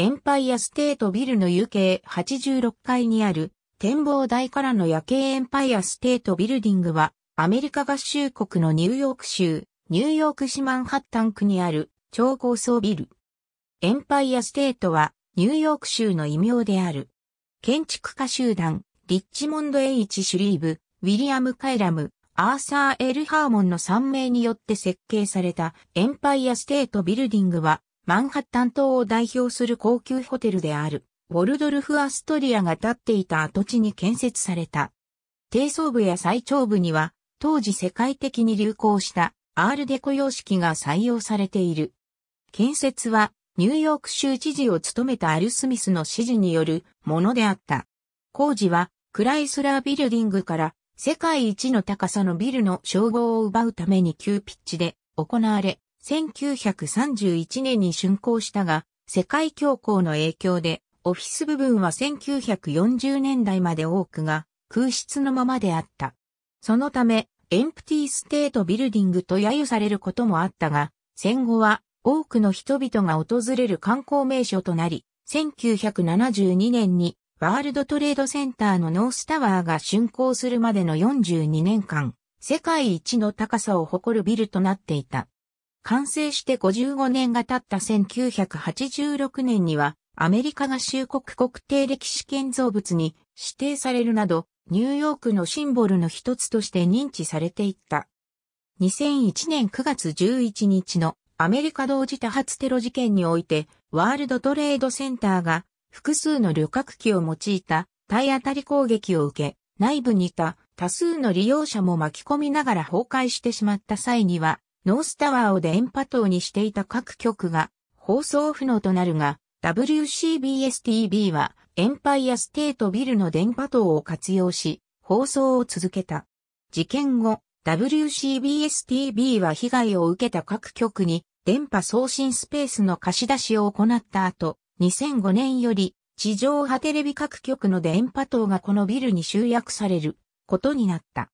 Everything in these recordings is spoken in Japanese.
エンパイアステートビルの UK86 階にある展望台からの夜景エンパイアステートビルディングはアメリカ合衆国のニューヨーク州、ニューヨーク市マンハッタン区にある超高層ビル。エンパイアステートはニューヨーク州の異名である。建築家集団、リッチモンド・エイチ・シュリーブ、ウィリアム・カイラム、アーサー・エル・ハーモンの3名によって設計されたエンパイアステートビルディングはマンハッタン島を代表する高級ホテルである、ウォルドルフ・アストリアが建っていた跡地に建設された。低層部や最長部には、当時世界的に流行したアールデコ様式が採用されている。建設は、ニューヨーク州知事を務めたアル・スミスの指示によるものであった。工事は、クライスラービルディングから世界一の高さのビルの称号を奪うために急ピッチで行われ、1931年に竣工したが、世界恐慌の影響で、オフィス部分は1940年代まで多くが空室のままであった。そのため、エンプティステートビルディングと揶揄されることもあったが、戦後は多くの人々が訪れる観光名所となり、1972年にワールドトレードセンターのノースタワーが竣工するまでの42年間、世界一の高さを誇るビルとなっていた。完成して55年が経った1986年には、アメリカ合衆国国定歴史建造物に指定されるなど、ニューヨークのシンボルの一つとして認知されていった。2001年9月11日のアメリカ同時多発テロ事件において、ワールドトレードセンターが複数の旅客機を用いた体当たり攻撃を受け、内部にいた多数の利用者も巻き込みながら崩壊してしまった際には、ノースタワーを電波塔にしていた各局が放送不能となるが、WCBS-TV はエンパイアステートビルの電波塔を活用し、放送を続けた。事件後、WCBS-TV は被害を受けた各局に電波送信スペースの貸し出しを行った後、2005年より地上波テレビ各局の電波塔がこのビルに集約されることになった。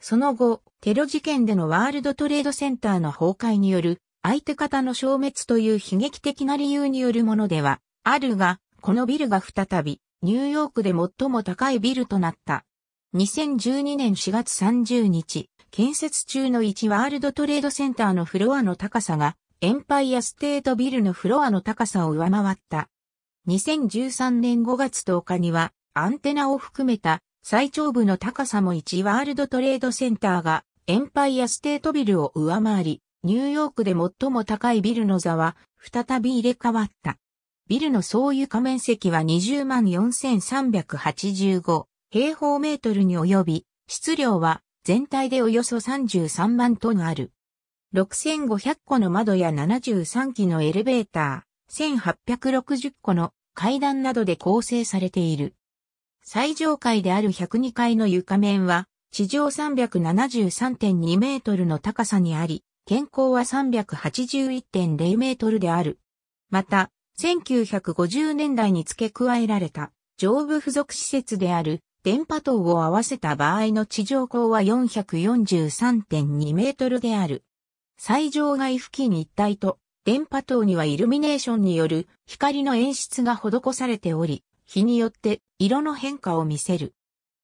その後、テロ事件でのワールドトレードセンターの崩壊による相手方の消滅という悲劇的な理由によるものではあるが、このビルが再びニューヨークで最も高いビルとなった。2012年4月30日、建設中の1ワールドトレードセンターのフロアの高さが、エンパイアステートビルのフロアの高さを上回った。2013年5月10日には、アンテナを含めた最長部の高さも1ワールドトレードセンターがエンパイアステートビルを上回り、ニューヨークで最も高いビルの座は再び入れ替わった。ビルの総床面積は20万4385平方メートルに及び、質量は全体でおよそ33万トンある。6500個の窓や73機のエレベーター、1860個の階段などで構成されている。最上階である102階の床面は、地上373.2メートルの高さにあり、健康は381.0メートルである。また、1950年代に付け加えられた上部付属施設である電波塔を合わせた場合の地上高は443.2メートルである。最上階付近一帯と電波塔にはイルミネーションによる光の演出が施されており、日によって色の変化を見せる。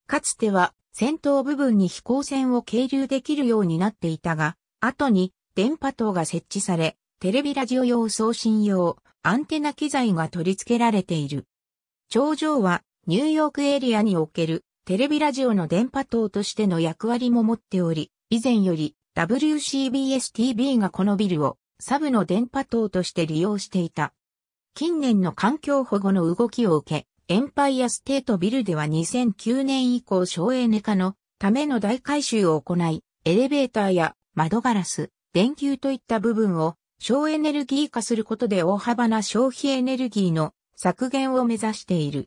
かつては先頭部分に飛行船を経流できるようになっていたが、後に電波塔が設置され、テレビラジオ用送信用アンテナ機材が取り付けられている。頂上はニューヨークエリアにおけるテレビラジオの電波塔としての役割も持っており、以前より WCBS-TV がこのビルをサブの電波塔として利用していた。近年の環境保護の動きを受け、エンパイアステートビルでは2009年以降省エネ化のための大改修を行い、エレベーターや窓ガラス、電球といった部分を省エネルギー化することで大幅な消費エネルギーの削減を目指している。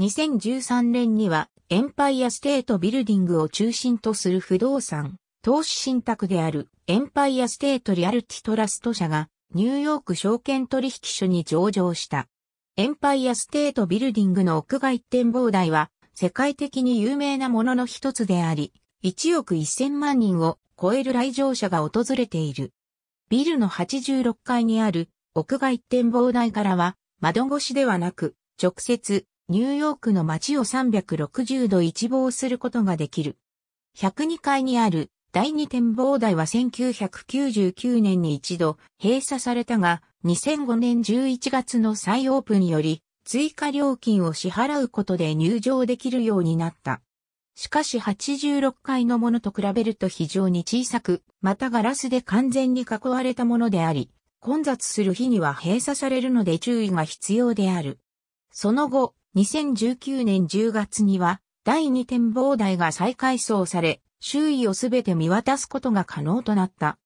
2013年にはエンパイアステートビルディングを中心とする不動産、投資信託であるエンパイアステートリアルティトラスト社がニューヨーク証券取引所に上場した。エンパイアステートビルディングの屋外展望台は世界的に有名なものの一つであり、1億1000万人を超える来場者が訪れている。ビルの86階にある屋外展望台からは窓越しではなく直接ニューヨークの街を360度一望することができる。102階にある第2展望台は1999年に一度閉鎖されたが2005年11月の再オープンより追加料金を支払うことで入場できるようになった。しかし86階のものと比べると非常に小さく、またガラスで完全に囲われたものであり、混雑する日には閉鎖されるので注意が必要である。その後、2019年10月には、第2展望台が再改装され、周囲をすべて見渡すことが可能となった。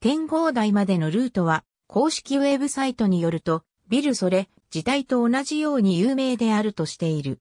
展望台までのルートは、公式ウェブサイトによると、ビルそれ自体と同じように有名であるとしている。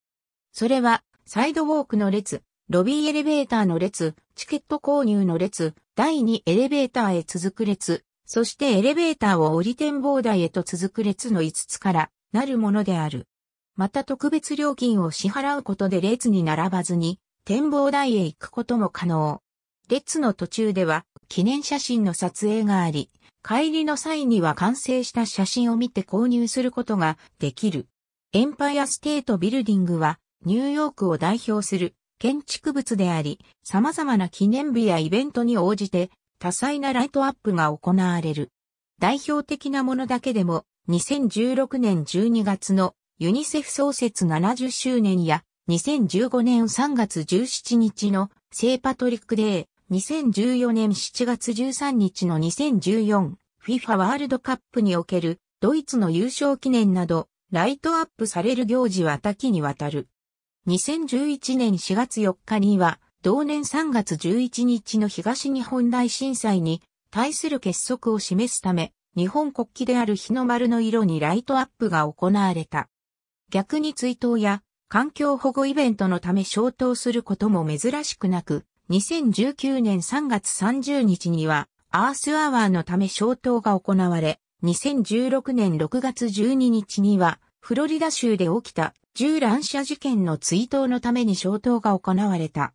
それは、サイドウォークの列、ロビーエレベーターの列、チケット購入の列、第2エレベーターへ続く列、そしてエレベーターを降り展望台へと続く列の5つからなるものである。また特別料金を支払うことで列に並ばずに展望台へ行くことも可能。列の途中では記念写真の撮影があり、帰りの際には完成した写真を見て購入することができる。エンパイアステートビルディングはニューヨークを代表する建築物であり、様々な記念日やイベントに応じて多彩なライトアップが行われる。代表的なものだけでも2016年12月のユニセフ創設70周年や2015年3月17日の聖パトリックデー、2014年7月13日の 2014FIFA ワールドカップにおけるドイツの優勝記念などライトアップされる行事は多岐にわたる。2011年4月4日には同年3月11日の東日本大震災に対する結束を示すため日本国旗である日の丸の色にライトアップが行われた。逆に追悼や環境保護イベントのため消灯することも珍しくなく、2019年3月30日には、アースアワーのため消灯が行われ、2016年6月12日には、フロリダ州で起きた銃乱射事件の追悼のために消灯が行われた。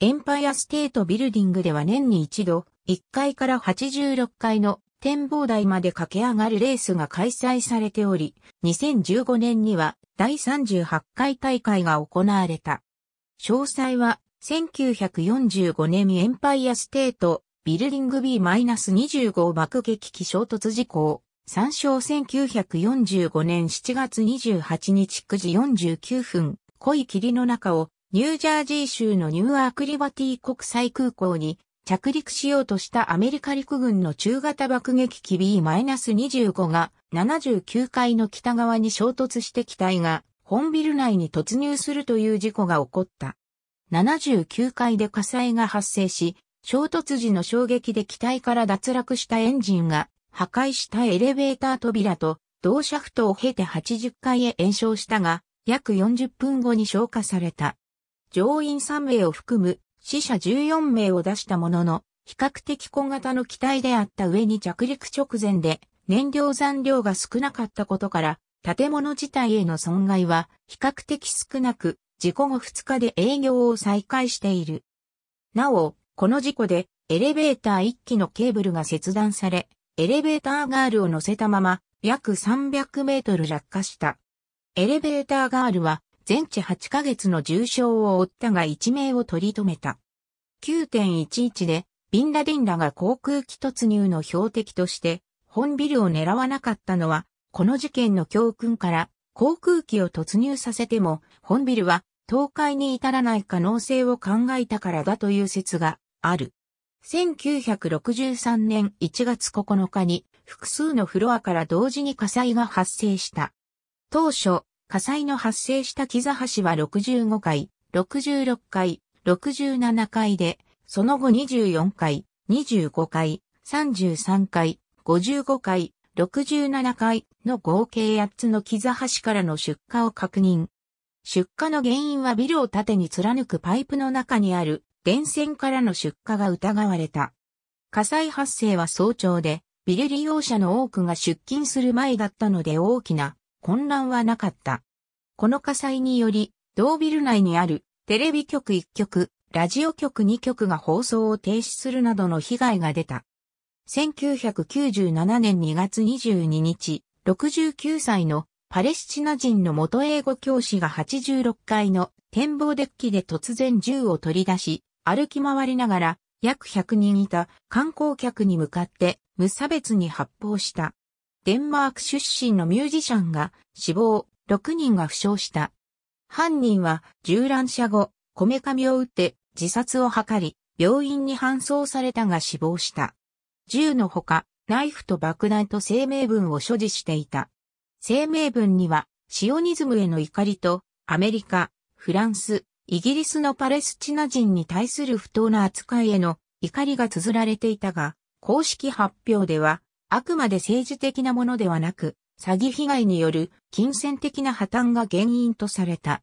エンパイアステートビルディングでは年に一度、1階から86階の展望台まで駆け上がるレースが開催されており、2015年には第38回大会が行われた。詳細は1945年エンパイアステート、ビルディング B-25 爆撃機衝突事故、参照1945年7月28日9時49分、濃い霧の中をニュージャージー州のニューアークリバティ国際空港に着陸しようとしたアメリカ陸軍の中型爆撃機 B-25 が79階の北側に衝突して機体が本ビル内に突入するという事故が起こった。79階で火災が発生し、衝突時の衝撃で機体から脱落したエンジンが破壊したエレベーター扉と同シャフトを経て80階へ延焼したが、約40分後に消火された。乗員3名を含む死者14名を出したものの、比較的小型の機体であった上に着陸直前で燃料残量が少なかったことから、建物自体への損害は比較的少なく、事故後2日で営業を再開している。なお、この事故でエレベーター1機のケーブルが切断され、エレベーターガールを乗せたまま約300メートル落下した。エレベーターガールは全治8ヶ月の重傷を負ったが一命を取り留めた。9.11でビンラディンらが航空機突入の標的として本ビルを狙わなかったのはこの事件の教訓から航空機を突入させても、本ビルは倒壊に至らない可能性を考えたからだという説がある。1963年1月9日に複数のフロアから同時に火災が発生した。当初、火災の発生した木座橋は65階、66階、67階で、その後24階、25階、33階、55階、67階の合計8つの木座橋からの出火を確認。出火の原因はビルを縦に貫くパイプの中にある電線からの出火が疑われた。火災発生は早朝で、ビル利用者の多くが出勤する前だったので大きな混乱はなかった。この火災により、同ビル内にあるテレビ局1局、ラジオ局2局が放送を停止するなどの被害が出た。1997年2月22日、69歳のパレスチナ人の元英語教師が86階の展望デッキで突然銃を取り出し、歩き回りながら約100人いた観光客に向かって無差別に発砲した。デンマーク出身のミュージシャンが死亡、6人が負傷した。犯人は銃乱射後、こめかみを撃って自殺を図り、病院に搬送されたが死亡した。銃のほか、ナイフと爆弾と声明文を所持していた。声明文には、シオニズムへの怒りと、アメリカ、フランス、イギリスのパレスチナ人に対する不当な扱いへの怒りが綴られていたが、公式発表では、あくまで政治的なものではなく、詐欺被害による金銭的な破綻が原因とされた。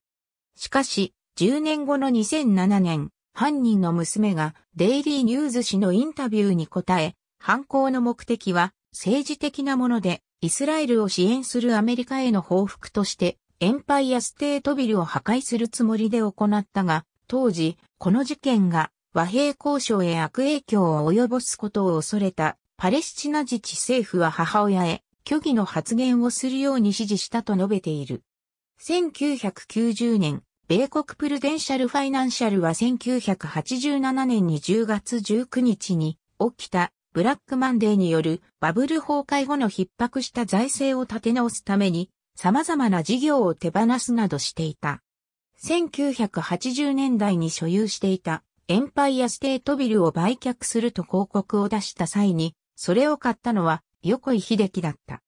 しかし、10年後の2007年、犯人の娘がデイリーニューズ氏のインタビューに答え、犯行の目的は政治的なもので、イスラエルを支援するアメリカへの報復として、エンパイアステートビルを破壊するつもりで行ったが、当時、この事件が和平交渉へ悪影響を及ぼすことを恐れたパレスチナ自治政府は母親へ虚偽の発言をするように指示したと述べている。1990年、米国プルデンシャルファイナンシャルは1987年に10月19日に起きたブラックマンデーによるバブル崩壊後の逼迫した財政を立て直すために様々な事業を手放すなどしていた。1980年代に所有していたエンパイアステートビルを売却すると広告を出した際に、それを買ったのは横井秀樹だった。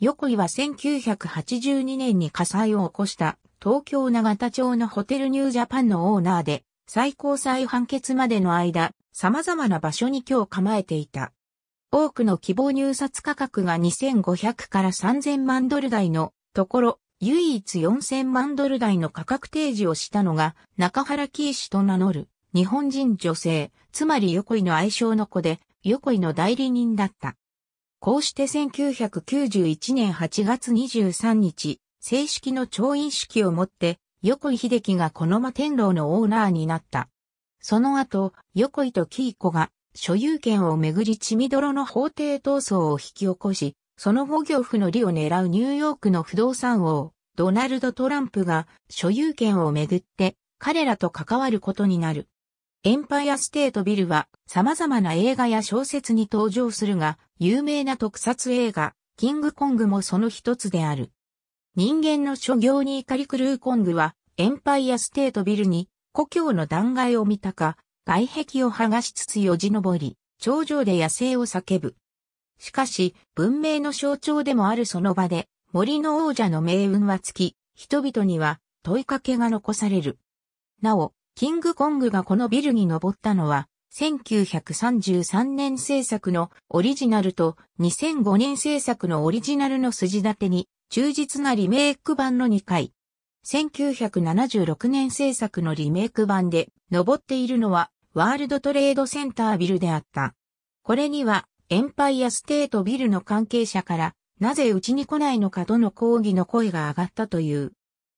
横井は1982年に火災を起こした東京長田町のホテルニュージャパンのオーナーで最高裁判決までの間、様々な場所に今日構えていた。多くの希望入札価格が2500から3000万ドル台のところ、唯一4000万ドル台の価格提示をしたのが、中原キー氏と名乗る、日本人女性、つまり横井の愛称の子で、横井の代理人だった。こうして1991年8月23日、正式の調印式をもって、横井秀樹がこの摩天楼のオーナーになった。その後、横井と紀伊子が所有権をめぐり血みどろの法廷闘争を引き起こし、その後行夫の利を狙うニューヨークの不動産王、ドナルド・トランプが所有権をめぐって彼らと関わることになる。エンパイアステートビルは様々な映画や小説に登場するが、有名な特撮映画、キングコングもその一つである。人間の所業に怒り狂うコングは、エンパイアステートビルに故郷の断崖を見たか、外壁を剥がしつつよじ登り、頂上で野生を叫ぶ。しかし、文明の象徴でもあるその場で、森の王者の命運は尽き、人々には問いかけが残される。なお、キングコングがこのビルに登ったのは、1933年制作のオリジナルと2005年制作のオリジナルの筋立てに忠実なリメイク版の2回、1976年制作のリメイク版で、登っているのは、ワールドトレードセンタービルであった。これには、エンパイアステートビルの関係者から、なぜうちに来ないのかとの抗議の声が上がったという。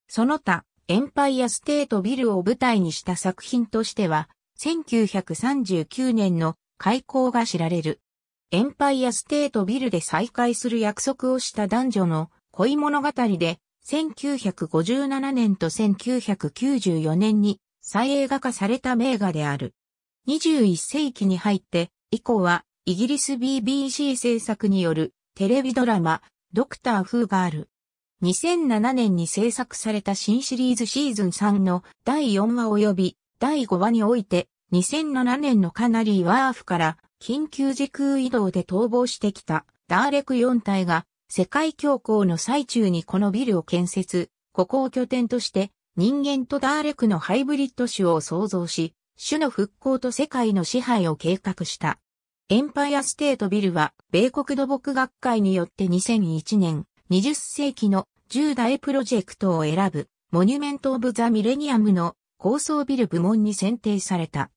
その他、エンパイアステートビルを舞台にした作品としては、1939年の開校が知られる。エンパイアステートビルで再会する約束をした男女の恋物語で、1957年と1994年に再映画化された名画である。21世紀に入って以降はイギリス BBC 制作によるテレビドラマドクター・フーガール。2007年に制作された新シリーズシーズン3の第4話及び第5話において2007年のカナリーワーフから緊急時空移動で逃亡してきたダーレク4体が世界恐慌の最中にこのビルを建設、ここを拠点として人間とダーレクのハイブリッド種を創造し、種の復興と世界の支配を計画した。エンパイアステートビルは、米国土木学会によって2001年、20世紀の10代プロジェクトを選ぶ、モニュメント・オブ・ザ・ミレニアムの高層ビル部門に選定された。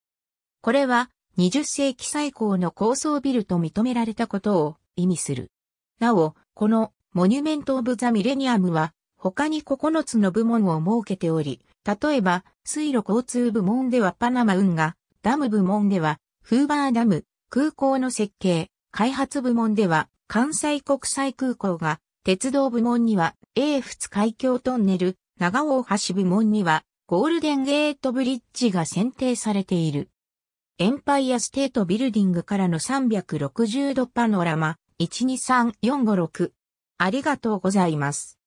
これは、20世紀最高の高層ビルと認められたことを意味する。なお、このモニュメント・オブ・ザ・ミレニアムは他に9つの部門を設けており、例えば水路交通部門ではパナマ運河、ダム部門ではフーバーダム、空港の設計、開発部門では関西国際空港が、鉄道部門には英仏海峡トンネル、長尾橋部門にはゴールデンゲートブリッジが選定されている。エンパイアステートビルディングからの360度パノラマ、1 2 3 4 5 6ありがとうございます。